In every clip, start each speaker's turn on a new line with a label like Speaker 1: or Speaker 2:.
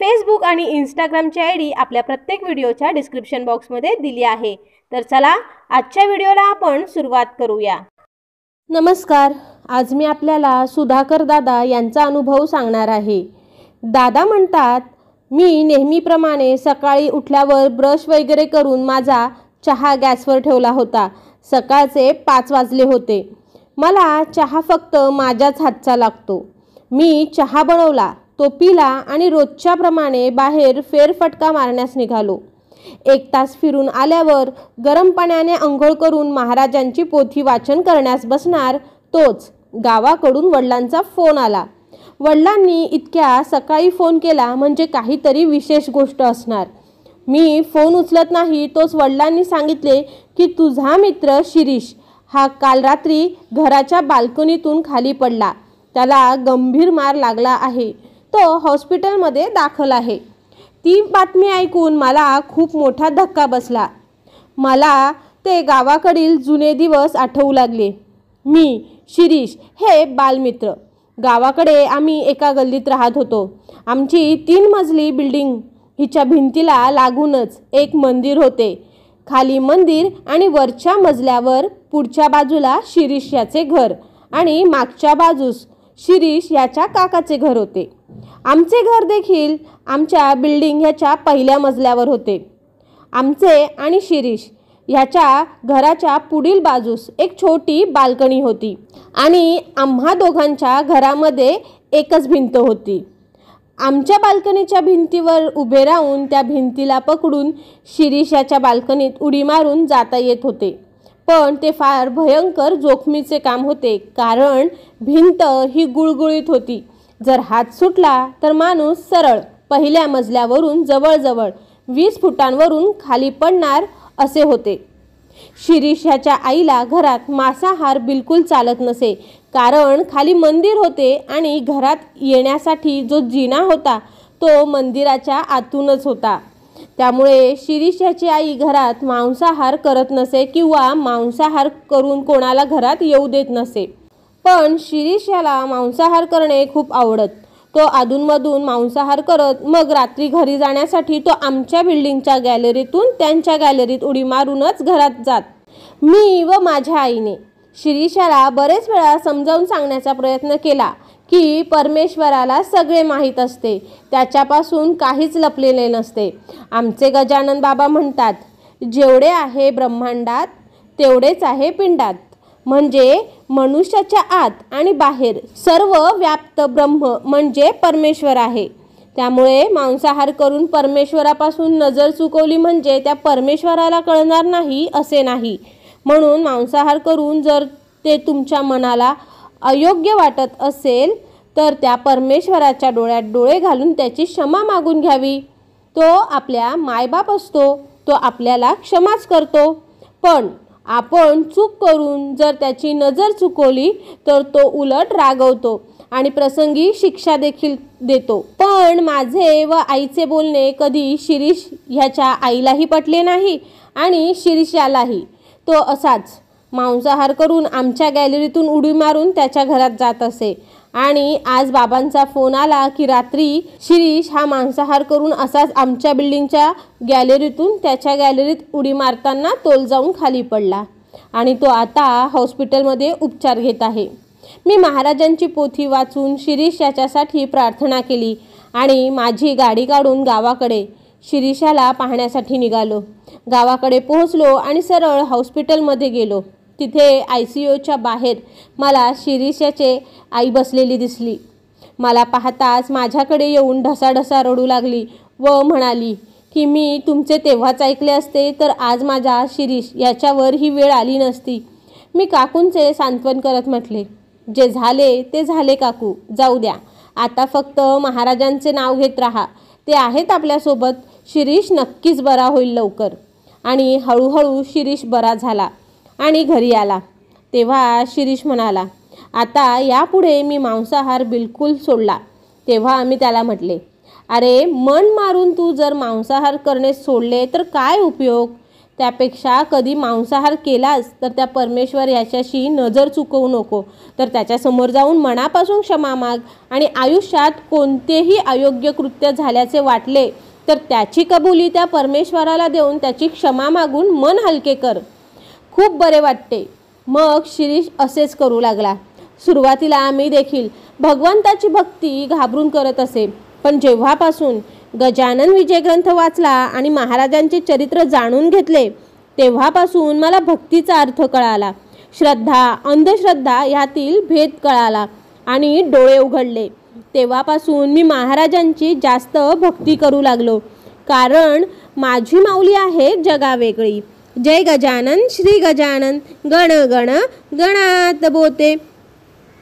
Speaker 1: Facebook आणि इंस्टाग्रामची I D आपल्या प्रत्येक व्हिडिओच्या डिस्क्रिप्शन बॉक्समध्ये दिली आहे तर चला आजच्या व्हिडिओला आपण सुरुवात करूया नमस्कार आज मी आपल्याला सुधाकर दादा यांचा अनुभव सांगणार आहे दादा म्हणतात मी नेहमीप्रमाणे सकाळी उठल्यावर ब्रश वगैरे करून माझा चहा गॅसवर ठेवला होता सकाळचे पाच वाजले होते मला चहा फक्त माझ्याच हातचा लागतो मी चहा बनवला तो पिला आणि रोजच्याप्रमाणे बाहेर फेरफटका मारण्यास निघालो एक तास फिरून आल्यावर गरम पाण्याने अंघोळ करून महाराजांची पोथी वाचन करण्यास बसणार तोच गावाकडून वडिलांचा फोन आला वडिलांनी इतक्या सकाळी फोन केला म्हणजे काहीतरी विशेष गोष्ट असणार मी फोन उचलत नाही तोच वडिलांनी सांगितले की तुझा मित्र शिरीष हा काल रात्री घराच्या बाल्कनीतून खाली पडला त्याला गंभीर मार लागला आहे तो हॉस्पिटलमध्ये दाखल आहे ती बातमी ऐकून मला खूप मोठा धक्का बसला मला ते गावाकडील जुने दिवस आठवू लागले मी शिरीष हे बालमित्र गावाकडे आम्ही एका गल्लीत राहत होतो आमची तीन मजली बिल्डिंग हिच्या भिंतीला लागूनच एक मंदिर होते खाली मंदिर आणि वरच्या मजल्यावर पुढच्या बाजूला शिरीष याचे घर आणि मागच्या बाजूस शिरीष याच्या काकाचे घर होते आमचे घर देखील आमच्या बिल्डिंग ह्याच्या पहिल्या मजल्यावर होते आमचे आणि शिरीष ह्याच्या घराच्या पुढील बाजूस एक छोटी बाल्कनी होती आणि आम्हा दोघांच्या घरामध्ये एकच भिंत होती आमच्या बाल्कनीच्या भिंतीवर उभे राहून त्या भिंतीला पकडून शिरीषाच्या बाल्कनीत उडी मारून जाता येत होते पण ते फार भयंकर जोखमीचे काम होते कारण भिंत ही गुळगुळीत होती जर हात सुटला तर माणूस सरळ पहिल्या मजल्यावरून जवळजवळ वीस फुटांवरून खाली पडणार असे होते शिरीषाच्या आईला घरात मांसाहार बिलकुल चालत नसे कारण खाली मंदिर होते आणि घरात येण्यासाठी जो जिना होता तो मंदिराच्या आतूनच होता त्यामुळे शिरीषाची आई घरात मांसाहार करत नसे किंवा मांसाहार करून कोणाला घरात येऊ देत नसे पण शिरीष याला मांसाहार करणे खूप आवडत तो अधूनमधून मांसाहार करत मग रात्री घरी जाण्यासाठी तो आमच्या बिल्डिंगच्या गॅलरीतून त्यांच्या गॅलरीत उडी मारूनच घरात जात मी व माझ्या आईने शिरीषाला बरेच वेळा समजावून सांगण्याचा प्रयत्न केला की परमेश्वराला सगळे माहीत असते त्याच्यापासून काहीच लपलेले नसते आमचे गजानन बाबा म्हणतात जेवढे आहे ब्रह्मांडात तेवढेच आहे पिंडात म्हणजे मनुष्याच्या आत आणि बाहेर सर्व व्याप्त ब्रह्म म्हणजे परमेश्वर आहे त्यामुळे मांसाहार करून परमेश्वरापासून नजर चुकवली म्हणजे त्या परमेश्वराला कळणार नाही असे नाही म्हणून मांसाहार करून जर ते तुमच्या मनाला अयोग्य वाटत असेल तर त्या परमेश्वराच्या डोळ्यात डोळे घालून त्याची क्षमा मागून घ्यावी तो आपल्या मायबाप असतो तो आपल्याला क्षमाच करतो पण आपण चूक करून जर त्याची नजर चुकवली तर तो उलट रागवतो आणि प्रसंगी शिक्षा देखील देतो पण माझे व आईचे बोलणे कधी शिरीष ह्याच्या आईलाही पटले नाही आणि यालाही तो असाच मांसाहार करून आमच्या गॅलरीतून उडी मारून त्याच्या घरात जात असे आणि आज बाबांचा फोन आला की रात्री शिरीष हा मांसाहार करून असाच आमच्या बिल्डिंगच्या गॅलरीतून त्याच्या गॅलरीत उडी मारताना तोल जाऊन खाली पडला आणि तो आता हॉस्पिटलमध्ये उपचार घेत आहे मी महाराजांची पोथी वाचून शिरीष याच्यासाठी प्रार्थना केली आणि माझी गाडी काढून गावाकडे शिरीषाला पाहण्यासाठी निघालो गावाकडे पोहोचलो आणि सरळ हॉस्पिटलमध्ये गेलो तिथे आय सी यूच्या बाहेर मला शिरीषाचे आई बसलेली दिसली मला पाहताच माझ्याकडे येऊन ढसाढसा रडू लागली व म्हणाली की मी तुमचे तेव्हाच ऐकले असते तर आज माझा शिरीष याच्यावर ही वेळ आली नसती मी काकूंचे सांत्वन करत म्हटले जे झाले ते झाले काकू जाऊ द्या आता फक्त महाराजांचे नाव घेत राहा ते आहेत आपल्यासोबत शिरीष नक्कीच बरा होईल लवकर आणि हळूहळू शिरीष बरा झाला आणि घरी आला तेव्हा शिरीष म्हणाला आता यापुढे मी मांसाहार बिलकुल सोडला तेव्हा आम्ही त्याला म्हटले अरे मन मारून तू जर मांसाहार करणे सोडले तर काय उपयोग त्यापेक्षा कधी मांसाहार केलास तर त्या परमेश्वर याच्याशी नजर चुकवू नको तर त्याच्यासमोर जाऊन मनापासून क्षमा माग आणि आयुष्यात कोणतेही अयोग्य कृत्य झाल्याचे वाटले तर त्याची कबुली त्या परमेश्वराला देऊन त्याची क्षमा मागून मन हलके कर खूप बरे वाटते मग शिरीष असेच करू लागला सुरुवातीला आम्ही देखील भगवंताची भक्ती घाबरून करत असे पण जेव्हापासून गजानन विजय ग्रंथ वाचला आणि महाराजांचे चरित्र जाणून घेतले तेव्हापासून मला भक्तीचा अर्थ कळाला श्रद्धा अंधश्रद्धा यातील भेद कळाला आणि डोळे उघडले तेव्हापासून मी महाराजांची जास्त भक्ती करू लागलो कारण माझी माऊली आहे जगावेगळी जय गजानन श्री गजानन गण गण गणात बोते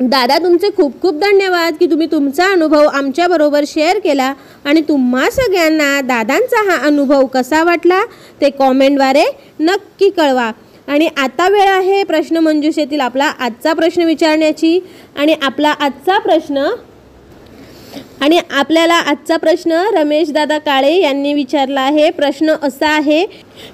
Speaker 1: दादा तुमचे खूप खूप धन्यवाद की तुम्ही तुमचा अनुभव आमच्याबरोबर शेअर केला आणि तुम्हा सगळ्यांना दादांचा हा अनुभव कसा वाटला ते कॉमेंटद्वारे नक्की कळवा आणि आता वेळ आहे प्रश्न मंजुषेतील आपला आजचा प्रश्न विचारण्याची आणि आपला आजचा प्रश्न आणि आपल्याला आजचा प्रश्न रमेश दादा काळे यांनी विचारला आहे प्रश्न असा आहे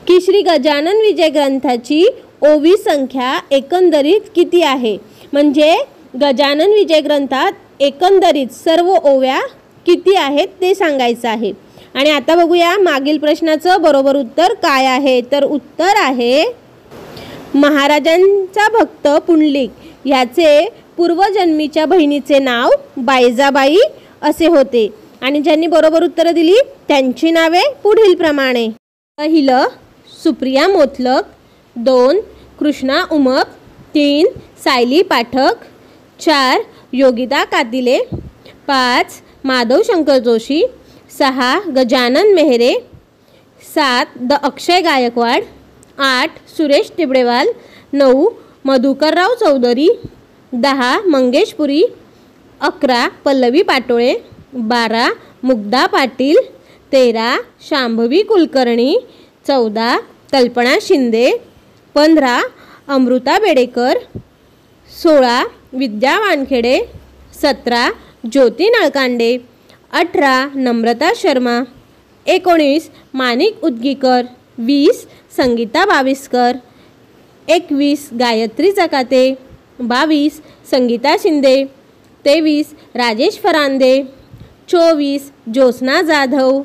Speaker 1: की श्री गजानन विजय ग्रंथाची ओवी संख्या एकंदरीत किती आहे म्हणजे गजानन विजय ग्रंथात एकंदरीत सर्व ओव्या किती आहेत ते सांगायचं आहे आणि आता बघूया मागील प्रश्नाचं बरोबर उत्तर काय आहे तर उत्तर आहे महाराजांचा भक्त पुंडलिक ह्याचे पूर्वजन्मीच्या बहिणीचे नाव बायजाबाई असे होते आणि ज्यांनी बरोबर उत्तरं दिली त्यांची नावे पुढीलप्रमाणे पहिलं सुप्रिया मोथलक दोन कृष्णा उमप तीन सायली पाठक चार योगिता कादिले पाच माधव शंकर जोशी सहा गजानन मेहरे सात द अक्षय गायकवाड आठ सुरेश तिबडेवाल नऊ मधुकरराव चौधरी दहा मंगेश पुरी अकरा पल्लवी पाटोळे बारा मुग्धा पाटील तेरा शांभवी कुलकर्णी चौदा कल्पना शिंदे पंधरा अमृता बेडेकर सोळा विद्या वानखेडे सतरा ज्योती नळकांडे अठरा नम्रता शर्मा एकोणीस मानिक उद्गीकर वीस संगीता बाविस्कर एकवीस गायत्री जकाते बावीस संगीता शिंदे तेवीस राजेश फरांदे चोवीस ज्योत्ना जाधव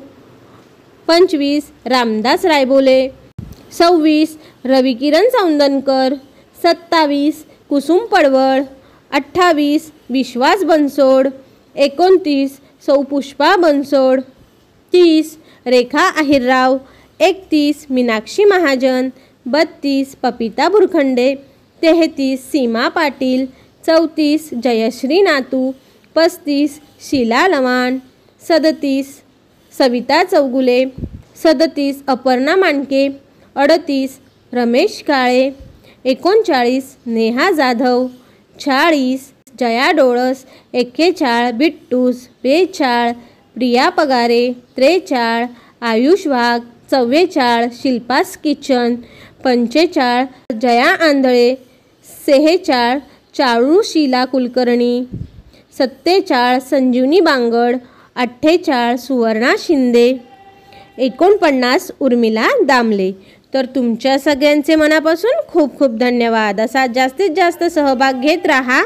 Speaker 1: पंचवीस रामदास रायबोले सव्वीस रविकिरण सौंदनकर सत्तावीस कुसुम पडवळ अठ्ठावीस विश्वास बनसोड एकोणतीस सौपुष्पा बनसोड तीस रेखा अहिरराव एकतीस मीनाक्षी महाजन बत्तीस पपिता बुरखंडे तेहतीस सीमा पाटील चौतीस जयश्री नातू पस्तीस शिला लवाण सदतीस सविता चौगुले सदतीस अपर्णा मानके, अडतीस रमेश काळे एकोणचाळीस नेहा जाधव चाळीस जया डोळस एक्केचाळ बिट्टूस बेचाळ प्रिया पगारे त्रेचाळ आयुष वाघ चव्वेचाळ शिल्पास किचन पंचेचाळ जया आंधळे सेहेचाळ चाळू शीला कुलकर्णी सत्तेचाळ संजीवनी बांगड अठ्ठेचाळ सुवर्णा शिंदे एकोणपन्नास उर्मिला दामले तर तुमच्या सगळ्यांचे मनापासून खूप खूप धन्यवाद असा जास्तीत जास्त सहभाग घेत राहा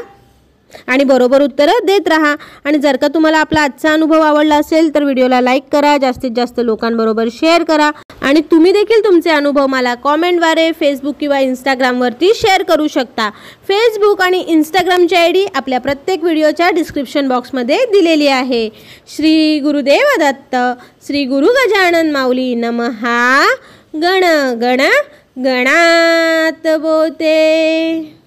Speaker 1: आणि बरोबर उत्तरं देत राहा आणि जर का तुम्हाला आपला आजचा अनुभव आवडला असेल तर व्हिडिओला लाईक करा जास्तीत जास्त लोकांबरोबर शेअर करा आणि तुम्ही देखील तुमचे अनुभव मला कॉमेंटद्वारे फेसबुक किंवा इंस्टाग्रामवरती शेअर करू शकता फेसबुक आणि इंस्टाग्रामची आय डी आपल्या प्रत्येक व्हिडिओच्या डिस्क्रिप्शन बॉक्समध्ये दिलेली आहे श्री गुरुदेव दत्त श्री गुरु गजानन माऊली नमहा गण गण गणात बोते